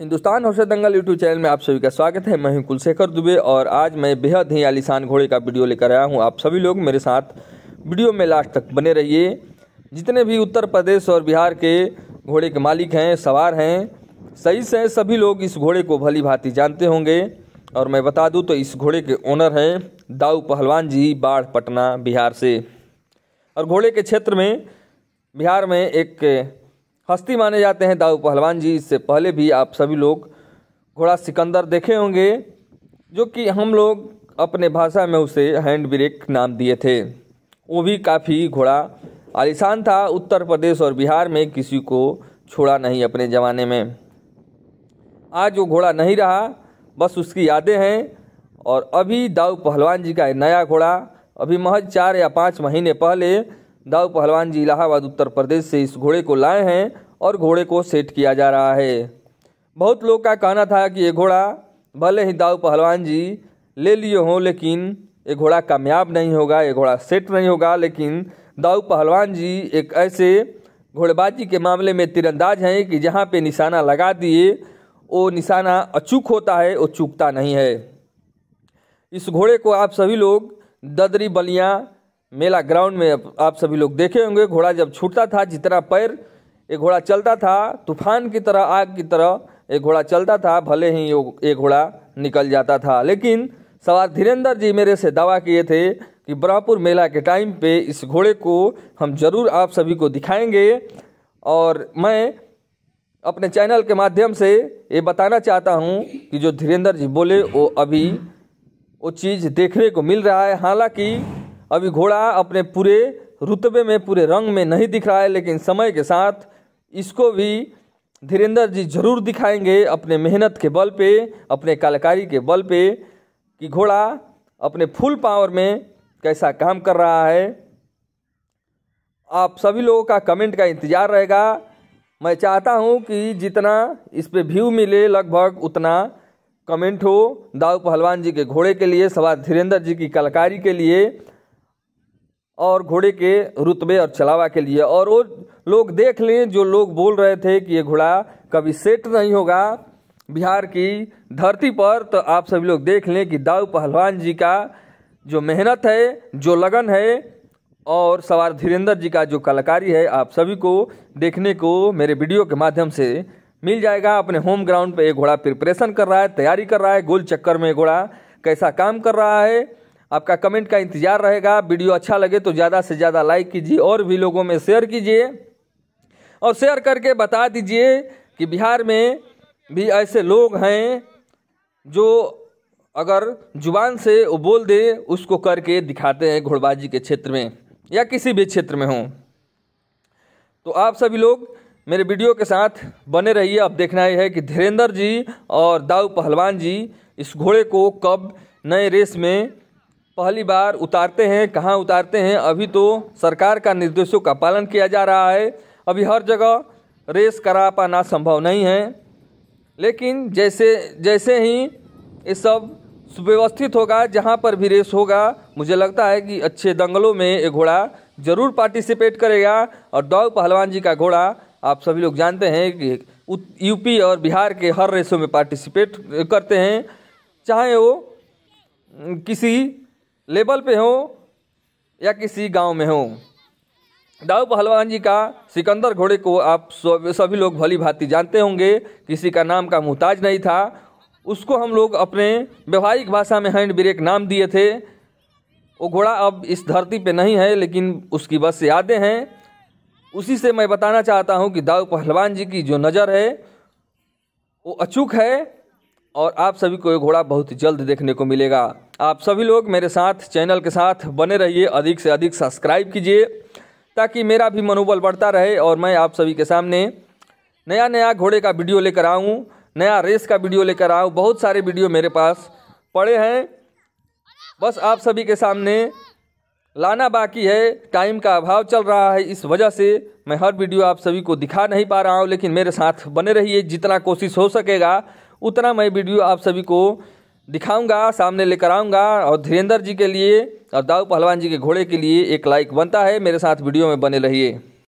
हिंदुस्तान होश दंगल YouTube channel में आप सभी का स्वागत है मैं हूं कुलशेखर दुबे और आज मैं बेहद ही आलिशान घोड़े का वीडियो लेकर आया हूं आप सभी लोग मेरे साथ वीडियो में लास्ट तक बने रहिए जितने भी उत्तर प्रदेश और बिहार के घोड़े के मालिक हैं सवार हैं सही से सभी लोग इस घोड़े को भली भांति जानते होंगे और मैं बता दूँ तो इस घोड़े के ओनर हैं दाऊ पहलवान जी बाढ़ पटना बिहार से और घोड़े के क्षेत्र में बिहार में एक हस्ती माने जाते हैं दाऊ पहलवान जी इससे पहले भी आप सभी लोग घोड़ा सिकंदर देखे होंगे जो कि हम लोग अपने भाषा में उसे हैंड ब्रेक नाम दिए थे वो भी काफ़ी घोड़ा आलिशान था उत्तर प्रदेश और बिहार में किसी को छोड़ा नहीं अपने ज़माने में आज वो घोड़ा नहीं रहा बस उसकी यादें हैं और अभी दाऊ पहलवान जी का नया घोड़ा अभी महज चार या पाँच महीने पहले दाऊ पहलवान जी इलाहाबाद उत्तर प्रदेश से इस घोड़े को लाए हैं और घोड़े को सेट किया जा रहा है बहुत लोग का कहना था कि ये घोड़ा भले ही दाऊ पहलवान जी ले लिए हों लेकिन ये घोड़ा कामयाब नहीं होगा ये घोड़ा सेट नहीं होगा लेकिन दाऊ पहलवान जी एक ऐसे घोड़बाजी के मामले में तीरंदाज हैं कि जहाँ पे निशाना लगा दिए वो निशाना अचूक होता है वो चूकता नहीं है इस घोड़े को आप सभी लोग ददरी बलियाँ मेला ग्राउंड में आप सभी लोग देखे होंगे घोड़ा जब छूटता था जितना पैर ये घोड़ा चलता था तूफान की तरह आग की तरह ये घोड़ा चलता था भले ही ये घोड़ा निकल जाता था लेकिन सवार धीरेन्द्र जी मेरे से दावा किए थे कि ब्रह्मपुर मेला के टाइम पे इस घोड़े को हम जरूर आप सभी को दिखाएंगे और मैं अपने चैनल के माध्यम से ये बताना चाहता हूँ कि जो धीरेन्द्र जी बोले वो अभी वो चीज़ देखने को मिल रहा है हालांकि अभी घोड़ा अपने पूरे रुतबे में पूरे रंग में नहीं दिख रहा है लेकिन समय के साथ इसको भी धीरेन्द्र जी जरूर दिखाएंगे अपने मेहनत के बल पे अपने कलाकारी के बल पे कि घोड़ा अपने फुल पावर में कैसा काम कर रहा है आप सभी लोगों का कमेंट का इंतज़ार रहेगा मैं चाहता हूं कि जितना इस पर व्यू मिले लगभग उतना कमेंट हो दाऊ पहलवान जी के घोड़े के लिए सवा धीरेन्द्र जी की कलाकारी के लिए और घोड़े के रुतबे और चलावा के लिए और वो लोग देख लें जो लोग बोल रहे थे कि ये घोड़ा कभी सेट नहीं होगा बिहार की धरती पर तो आप सभी लोग देख लें कि दाऊ पहलवान जी का जो मेहनत है जो लगन है और सवार धीरेन्द्र जी का जो कलाकारी है आप सभी को देखने को मेरे वीडियो के माध्यम से मिल जाएगा अपने होम ग्राउंड पे एक घोड़ा प्रिपरेशन कर रहा है तैयारी कर रहा है गोल चक्कर में घोड़ा कैसा काम कर रहा है आपका कमेंट का इंतजार रहेगा वीडियो अच्छा लगे तो ज़्यादा से ज़्यादा लाइक कीजिए और भी लोगों में शेयर कीजिए और शेयर करके बता दीजिए कि बिहार में भी ऐसे लोग हैं जो अगर जुबान से वो बोल दे उसको करके दिखाते हैं घोड़बाजी के क्षेत्र में या किसी भी क्षेत्र में हों तो आप सभी लोग मेरे वीडियो के साथ बने रहिए अब देखना यह है कि धीरेन्द्र जी और दाऊ पहलवान जी इस घोड़े को कब नए रेस में पहली बार उतारते हैं कहाँ उतारते हैं अभी तो सरकार का निर्देशों का पालन किया जा रहा है अभी हर जगह रेस करा पाना संभव नहीं है लेकिन जैसे जैसे ही ये सब सुव्यवस्थित होगा जहाँ पर भी रेस होगा मुझे लगता है कि अच्छे दंगलों में ये घोड़ा जरूर पार्टिसिपेट करेगा और दौड़ पहलवान जी का घोड़ा आप सभी लोग जानते हैं कि यूपी और बिहार के हर रेसों में पार्टिसिपेट करते हैं चाहे वो किसी लेवल पे हो या किसी गांव में हो दाऊ पहलवान जी का सिकंदर घोड़े को आप सभी लोग भली भांति जानते होंगे किसी का नाम का मोहताज नहीं था उसको हम लोग अपने व्यवहारिक भाषा में हैंड ब्रेक नाम दिए थे वो घोड़ा अब इस धरती पे नहीं है लेकिन उसकी बस यादें हैं उसी से मैं बताना चाहता हूँ कि दाऊ पहलवान जी की जो नज़र है वो अचूक है और आप सभी को ये घोड़ा बहुत जल्द देखने को मिलेगा आप सभी लोग मेरे साथ चैनल के साथ बने रहिए अधिक से अधिक सब्सक्राइब कीजिए ताकि मेरा भी मनोबल बढ़ता रहे और मैं आप सभी के सामने नया नया घोड़े का वीडियो लेकर आऊँ नया रेस का वीडियो लेकर आऊँ बहुत सारे वीडियो मेरे पास पड़े हैं बस आप सभी के सामने लाना बाकी है टाइम का अभाव चल रहा है इस वजह से मैं हर वीडियो आप सभी को दिखा नहीं पा रहा हूँ लेकिन मेरे साथ बने रहिए जितना कोशिश हो सकेगा उतना मैं वीडियो आप सभी को दिखाऊंगा सामने लेकर आऊँगा और धीरेन्द्र जी के लिए और दाऊ पहलवान जी के घोड़े के लिए एक लाइक बनता है मेरे साथ वीडियो में बने रहिए